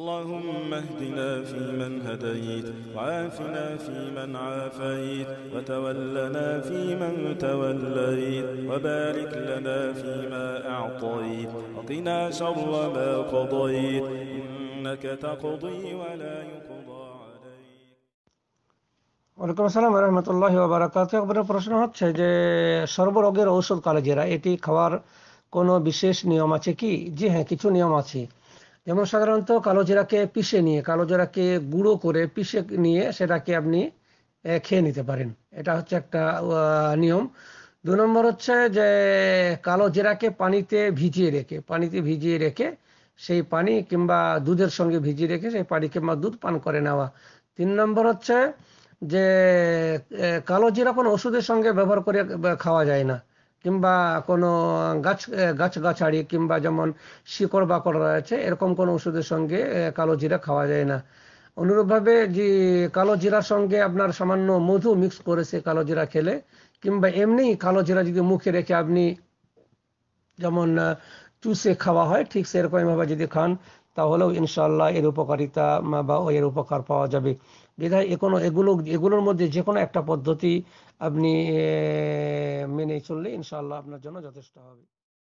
اللهم اهدنا فيمن هديت وعافنا فيمن عافيت وتولنا فيمن توليت وبارك لنا فيما أعطيت وقنا شر ما قضيت إنك تقضي ولا يقضى ওয়ালাইকুম আসসালাম রহমতুল্লাহ বারাকাত একবারে প্রশ্ন হচ্ছে যে সর্বরোগের ঔষধ কালেজিরা এটি খাওয়ার কোনো বিশেষ নিয়ম আছে কি জি হ্যাঁ কিছু নিয়ম আছে যেমন সাধারণত কালো জিরাকে পিষে নিয়ে কালো জিরাকে গুঁড়ো করে পিষে নিয়ে সেটাকে আপনি খেয়ে নিতে পারেন এটা হচ্ছে একটা নিয়ম দু নম্বর হচ্ছে যে কালো জিরাকে পানিতে ভিজিয়ে রেখে পানিতে ভিজিয়ে রেখে সেই পানি কিংবা দুধের সঙ্গে ভিজিয়ে রেখে সেই পানি কিংবা দুধ পান করে নেওয়া তিন নম্বর হচ্ছে যে কালো জিরা কোনো ওষুধের সঙ্গে ব্যবহার করে খাওয়া যায় না কিংবা কোন গাছ গাছ গাছাড়ি কিংবা যেমন শিকড় বাকড় রয়েছে এরকম কোন ওষুধের সঙ্গে কালো জিরা খাওয়া যায় না অনুরূপভাবে যে কালো জিরার সঙ্গে আপনার সামান্য মধু মিক্স করেছে কালো জিরা খেলে কিংবা এমনি কালো জিরা যদি মুখে রেখে আপনি যেমন চুষে খাওয়া হয় ঠিক সেরকম ভাবে যদি খান তাহলেও ইনশাল্লাহ এর উপকারিতা বা এর উপকার পাওয়া যাবে বিধায় এখনো এগুলো এগুলোর মধ্যে যে কোনো একটা পদ্ধতি আপনি মেনে চললে ইনশাল্লাহ আপনার জন্য যথেষ্ট হবে